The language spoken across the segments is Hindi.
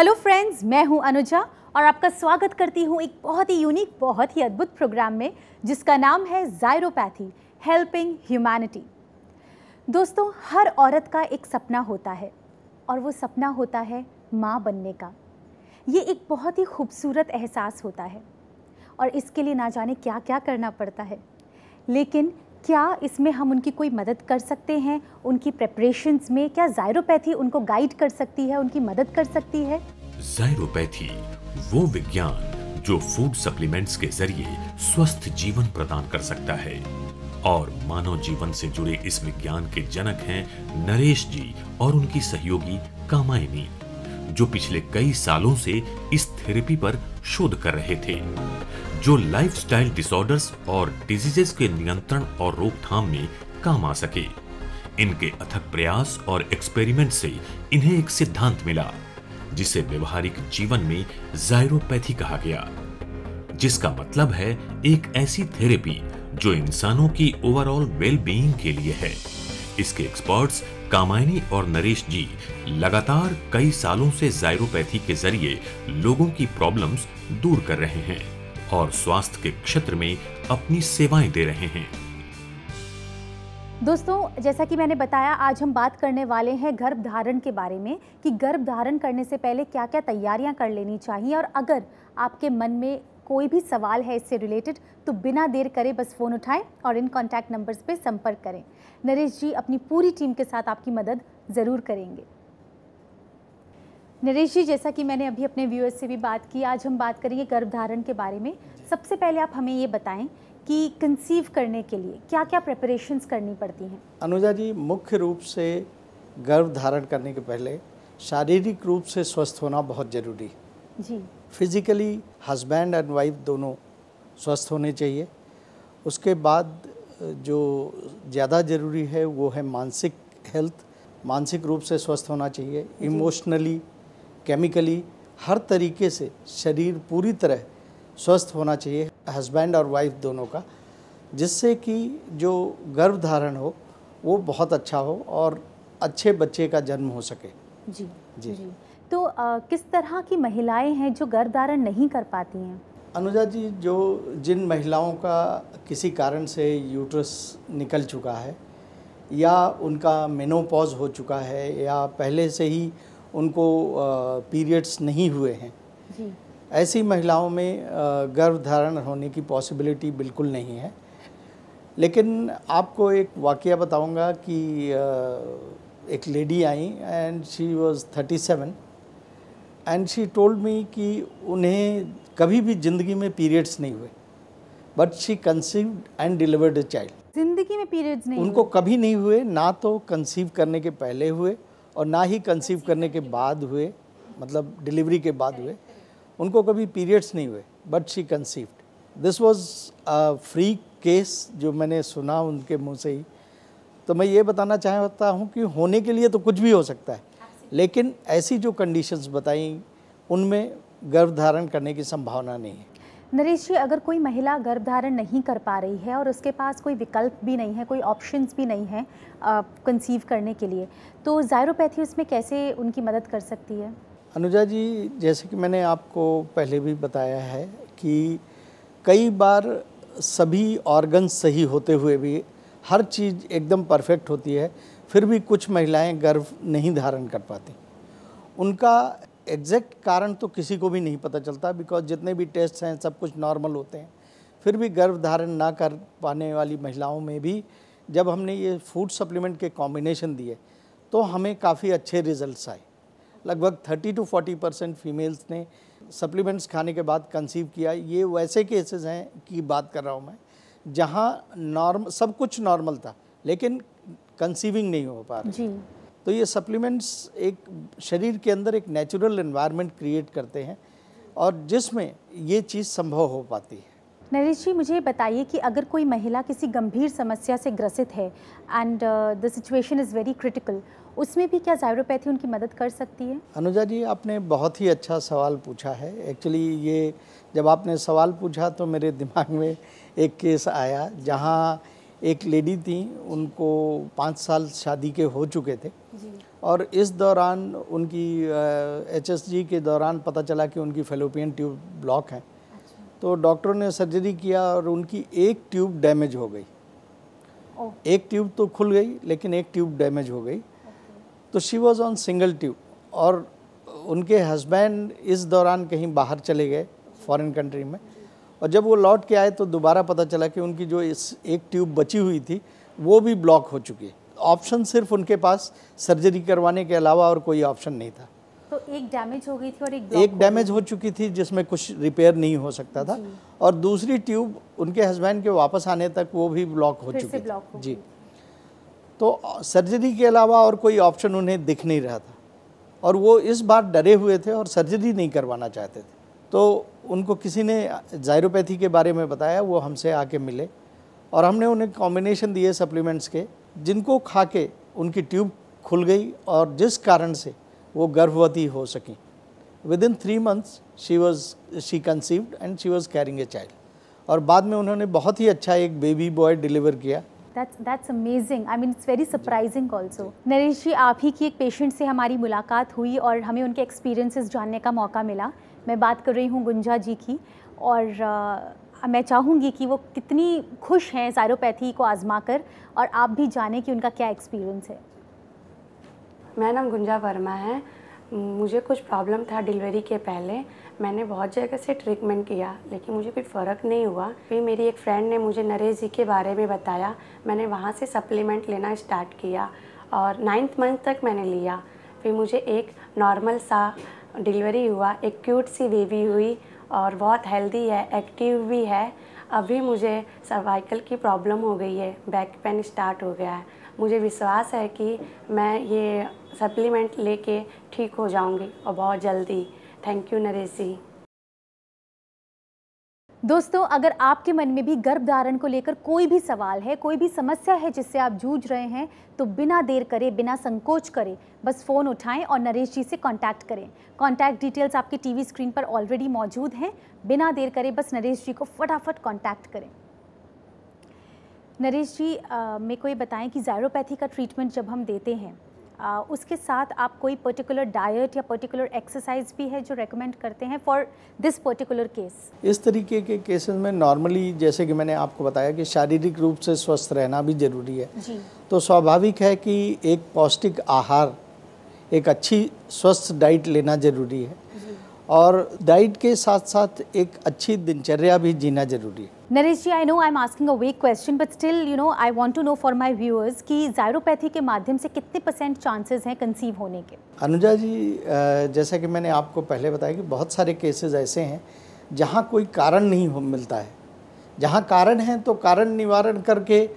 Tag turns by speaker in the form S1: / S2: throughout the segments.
S1: हेलो फ्रेंड्स मैं हूं अनुजा और आपका स्वागत करती हूं एक बहुत ही यूनिक बहुत ही अद्भुत प्रोग्राम में जिसका नाम है जायरोपैथी हेल्पिंग ह्यूमैनिटी दोस्तों हर औरत का एक सपना होता है और वो सपना होता है माँ बनने का ये एक बहुत ही खूबसूरत एहसास होता है और इसके लिए ना जाने क्या क्या करना पड़ता है लेकिन क्या इसमें हम उनकी कोई मदद कर सकते हैं उनकी प्रेपरेशंस में क्या जायरोपैथी उनको गाइड कर सकती है उनकी मदद कर सकती है
S2: जायरोपैथी वो विज्ञान जो फूड सप्लीमेंट्स के जरिए स्वस्थ जीवन प्रदान कर सकता है और मानव जीवन से जुड़े इस विज्ञान के जनक हैं नरेश जी और उनकी सहयोगी कामायनी जो पिछले कई सालों से इस थेरेपी पर शोध कर रहे थे जो लाइफस्टाइल डिसऑर्डर्स और डिजीजेस के नियंत्रण और रोकथाम में काम आ सके इनके अथक प्रयास और एक्सपेरिमेंट से इन्हें एक सिद्धांत मिला जिसे व्यवहारिक जीवन में जायरोपैथी कहा गया जिसका मतलब है एक ऐसी थेरेपी जो इंसानों की ओवरऑल वेल बीइंग के लिए है इसके एक्सपर्ट्स कामायनी और नरेश जी लगातार कई सालों से जायरोपैथी के जरिए लोगों की प्रॉब्लम्स दूर कर रहे हैं और स्वास्थ्य के क्षेत्र में अपनी सेवाएं दे रहे हैं
S1: दोस्तों जैसा कि मैंने बताया आज हम बात करने वाले हैं गर्भ धारण के बारे में कि गर्भ धारण करने से पहले क्या क्या तैयारियां कर लेनी चाहिए और अगर आपके मन में कोई भी सवाल है इससे रिलेटेड तो बिना देर करे बस फ़ोन उठाएं और इन कॉन्टैक्ट नंबर्स पे संपर्क करें नरेश जी अपनी पूरी टीम के साथ आपकी मदद ज़रूर करेंगे नरेश जी जैसा कि मैंने अभी अपने व्यूअर्स से भी बात की आज हम बात करेंगे गर्भधारण के बारे में सबसे पहले आप हमें ये बताएं कि कंसीव करने के लिए क्या क्या प्रेपरेशंस करनी पड़ती हैं
S3: अनुजा जी मुख्य रूप से गर्भ धारण करने के पहले शारीरिक रूप से स्वस्थ होना बहुत ज़रूरी है जी फिजिकली हस्बैंड एंड वाइफ दोनों स्वस्थ होने चाहिए उसके बाद जो ज़्यादा ज़रूरी है वो है मानसिक हेल्थ मानसिक रूप से स्वस्थ होना चाहिए इमोशनली केमिकली हर तरीके से शरीर पूरी तरह स्वस्थ होना चाहिए हस्बैंड और वाइफ दोनों का जिससे कि जो गर्भ धारण हो वो बहुत अच्छा हो और अच्छे बच्चे का जन्म हो सके जी जी, जी।
S1: तो आ, किस तरह की महिलाएं हैं जो गर्भ धारण नहीं कर पाती हैं
S3: अनुजा जी जो जिन महिलाओं का किसी कारण से यूट्रस निकल चुका है या उनका मेनोपॉज हो चुका है या पहले से ही उनको पीरियड्स नहीं हुए हैं ऐसी महिलाओं में गर्भधारण होने की पॉसिबिलिटी बिल्कुल नहीं है लेकिन आपको एक वाक़ बताऊंगा कि एक lady I and she was 37 and she told me कि उन्हें कभी भी ज़िंदगी में पीरियड्स नहीं हुए but she conceived and delivered a child
S1: जिंदगी में पीरियड्स नहीं उनको
S3: कभी नहीं हुए ना तो कंसीव करने के पहले हुए और ना ही कंसीव करने के बाद हुए मतलब डिलीवरी के बाद हुए उनको कभी पीरियड्स नहीं हुए but she conceived this was free case जो मैंने सुना उनके मुंह से ही तो मैं ये बताना चाहता हूँ कि होने के लिए तो कुछ भी हो सकता है लेकिन ऐसी जो कंडीशंस बताई उनमें गर्भ धारण करने की संभावना नहीं है
S1: नरेश जी अगर कोई महिला गर्भधारण नहीं कर पा रही है और उसके पास कोई विकल्प भी नहीं है कोई ऑप्शंस भी नहीं है कंसीव करने के लिए तो जायरोपैथी उसमें कैसे उनकी मदद कर सकती है
S3: अनुजा जी जैसे कि मैंने आपको पहले भी बताया है कि कई बार सभी ऑर्गन सही होते हुए भी हर चीज़ एकदम परफेक्ट होती है फिर भी कुछ महिलाएं गर्भ नहीं धारण कर पाती उनका एग्जैक्ट कारण तो किसी को भी नहीं पता चलता बिकॉज जितने भी टेस्ट हैं सब कुछ नॉर्मल होते हैं फिर भी गर्भ धारण ना कर पाने वाली महिलाओं में भी जब हमने ये फूड सप्लीमेंट के कॉम्बिनेशन दिए तो हमें काफ़ी अच्छे रिजल्ट्स आए लगभग 30 टू 40 परसेंट फीमेल्स ने सप्लीमेंट्स खाने के बाद कंसीव किया ये वैसे केसेस हैं की बात कर रहा हूँ मैं जहाँ नॉर्म सब कुछ नॉर्मल था लेकिन कंसीविंग नहीं हो पा रहा तो ये सप्लीमेंट्स एक शरीर के अंदर एक नेचुरल इन्वायरमेंट क्रिएट करते हैं और जिसमें ये चीज़ संभव हो पाती है
S1: नरेश जी मुझे बताइए कि अगर कोई महिला किसी गंभीर समस्या से ग्रसित है and the situation is very critical उसमें भी क्या जायरोपैथी उनकी मदद कर सकती है
S3: अनुजा जी आपने बहुत ही अच्छा सवाल पूछा है एक्चुअली ये जब आपने सवाल पूछा तो मेरे दिमाग में एक केस आया जहाँ एक लेडी थी उनको पाँच साल शादी के हो चुके थे और इस दौरान उनकी एच के दौरान पता चला कि उनकी फेलोपियन ट्यूब ब्लॉक है अच्छा। तो डॉक्टरों ने सर्जरी किया और उनकी एक ट्यूब डैमेज हो गई एक ट्यूब तो खुल गई लेकिन एक ट्यूब डैमेज हो गई तो she was on single tube और उनके हस्बैंड इस दौरान कहीं बाहर चले गए फॉरेन कंट्री में और जब वो लौट के आए तो दोबारा पता चला कि उनकी जो इस एक ट्यूब बची हुई थी वो भी ब्लॉक हो चुकी है ऑप्शन सिर्फ उनके पास सर्जरी करवाने के अलावा और कोई ऑप्शन नहीं था
S1: तो एक डैमेज हो गई थी और एक एक डैमेज
S3: हो, चुकी थी जिसमें कुछ रिपेयर नहीं हो सकता था और दूसरी ट्यूब उनके हस्बैंड के वापस आने तक वो भी ब्लॉक हो चुकी थी जी तो सर्जरी के अलावा और कोई ऑप्शन उन्हें दिख नहीं रहा था और वो इस बार डरे हुए थे और सर्जरी नहीं करवाना चाहते थे तो उनको किसी ने जायरोपैथी के बारे में बताया वो हमसे आके मिले और हमने उन्हें कॉम्बिनेशन दिए सप्लीमेंट्स के जिनको खा के उनकी ट्यूब खुल गई और जिस कारण से वो गर्भवती हो सकें within three months she was she conceived and she was carrying a child और बाद में उन्होंने बहुत ही अच्छा एक बेबी बॉय डिलीवर किया
S1: that's that's amazing I mean it's very surprising also Naresh ji आप ही की एक पेशेंट से हमारी मुलाकात हुई और हमें उनके एक्सपीरियंसेस जानने का मौका मिला मैं बात कर रही हूँ गुंजा जी की और आ, मैं चाहूँगी कि वो कितनी खुश हैं सैरोपैथी को आज़मा कर और आप भी जाने कि उनका क्या एक्सपीरियंस है मेरा नाम गुंजा वर्मा है मुझे कुछ प्रॉब्लम था डिलीवरी के पहले मैंने बहुत जगह से ट्रीटमेंट किया लेकिन मुझे कोई फ़र्क नहीं हुआ फिर मेरी एक फ्रेंड ने मुझे नरेश जी के बारे में बताया मैंने वहाँ से सप्लीमेंट लेना स्टार्ट किया और नाइन्थ मंथ तक मैंने लिया फिर मुझे एक नॉर्मल सा डिलीवरी हुआ एक क्यूट सी बेबी हुई और बहुत हेल्दी है एक्टिव भी है अभी मुझे सर्वाइकल की प्रॉब्लम हो गई है बैक पेन स्टार्ट हो गया है मुझे विश्वास है कि मैं ये सप्लीमेंट लेके ठीक हो जाऊंगी और बहुत जल्दी थैंक यू नरेश जी दोस्तों अगर आपके मन में भी गर्भ धारण को लेकर कोई भी सवाल है कोई भी समस्या है जिससे आप जूझ रहे हैं तो बिना देर करे बिना संकोच करे बस फ़ोन उठाएं और नरेश जी से कांटेक्ट करें कांटेक्ट डिटेल्स आपके टीवी स्क्रीन पर ऑलरेडी मौजूद हैं बिना देर करे बस नरेश जी को फटाफट कांटेक्ट करें नरेश जी मेरे को ये बताएं कि जायरोपैथी का ट्रीटमेंट जब हम देते हैं उसके साथ आप कोई पर्टिकुलर डाइट या पर्टिकुलर एक्सरसाइज भी है जो रेकमेंड करते हैं फॉर दिस पर्टिकुलर केस
S3: इस तरीके के केसेस में नॉर्मली जैसे कि मैंने आपको बताया कि शारीरिक रूप से स्वस्थ रहना भी ज़रूरी है जी। तो स्वाभाविक है कि एक पौष्टिक आहार एक अच्छी स्वस्थ डाइट लेना ज़रूरी है और डाइट के साथ साथ एक अच्छी दिनचर्या भी जीना ज़रूरी है
S1: Naresh ji I know I am asking a weak question but still you know I want to know for my viewers कि जायरोपैथी के माध्यम से कितने परसेंट चांसेस हैं कंसीव होने के
S3: अनुजा जी जैसा कि मैंने आपको पहले बताया कि बहुत सारे केसेस ऐसे हैं जहाँ कोई कारण नहीं मिलता है जहाँ कारण है तो कारण निवारण करके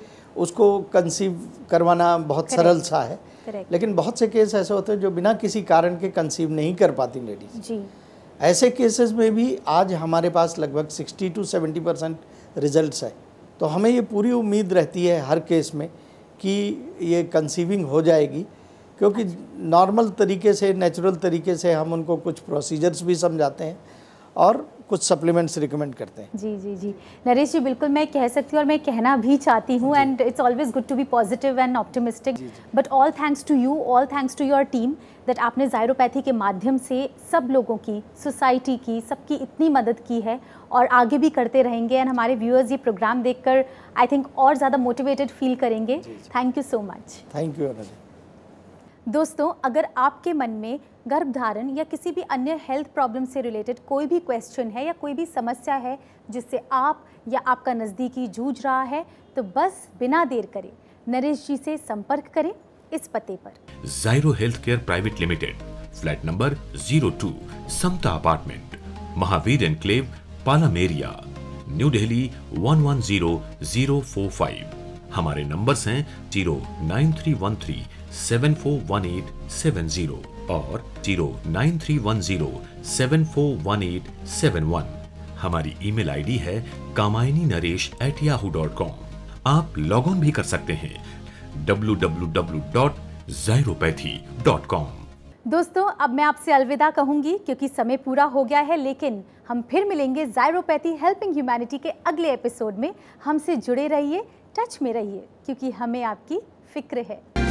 S3: उसको कंसीव करवाना बहुत Correct. सरल सा है Correct. लेकिन बहुत से केस ऐसे होते हैं जो बिना किसी कारण के कंसीव नहीं कर पाती लेडीज जी ऐसे केसेस में भी आज हमारे पास लगभग sixty to seventy percent results है तो हमें ये पूरी उम्मीद रहती है हर केस में कि ये कंसीविंग हो जाएगी क्योंकि नॉर्मल तरीके से नेचुरल तरीके से हम उनको कुछ प्रोसीजर्स भी समझाते हैं और कुछ सप्लीमेंट्स रिकमेंड करते हैं
S1: जी जी जी नरेश जी बिल्कुल मैं कह सकती हूँ और मैं कहना भी चाहती हूँ and it's always good to be positive and optimistic but all thanks to you all thanks to your team that आपने जायरोपैथी के माध्यम से सब लोगों की सोसाइटी की सबकी इतनी मदद की है और आगे भी करते रहेंगे एंड हमारे व्यूअर्स ये प्रोग्राम देखकर आई थिंक और ज़्यादा मोटिवेटेड फील करेंगे thank you so much thank you दोस्तों अगर आपके मन में गर्भधारण या किसी भी अन्य हेल्थ प्रॉब्लम से रिलेटेड कोई भी क्वेश्चन है या कोई भी समस्या है जिससे आप या आपका नज़दीकी जूझ रहा है तो बस बिना देर करें नरेश जी से संपर्क करें इस पते पर
S2: Gyro health care private limited flat number zero two Samta apartment Mahavir enclave Palam area New Delhi one one zero zero four five हमारे नंबर्स हैं zero nine three one three 741870 और 09310741871 हमारी ईमेल आईडी है Kamayani Naresh at Yahoo dot com आप लॉग ऑन भी कर सकते हैं W W W dot Gyropathy dot com
S1: दोस्तों अब मैं आपसे अलविदा कहूंगी क्योंकि समय पूरा हो गया है लेकिन हम फिर मिलेंगे जायरोपैथी हेल्पिंग ह्यूमैनिटी के अगले एपिसोड में हमसे जुड़े रहिए टच में रहिए क्योंकि हमें आपकी फिक्र है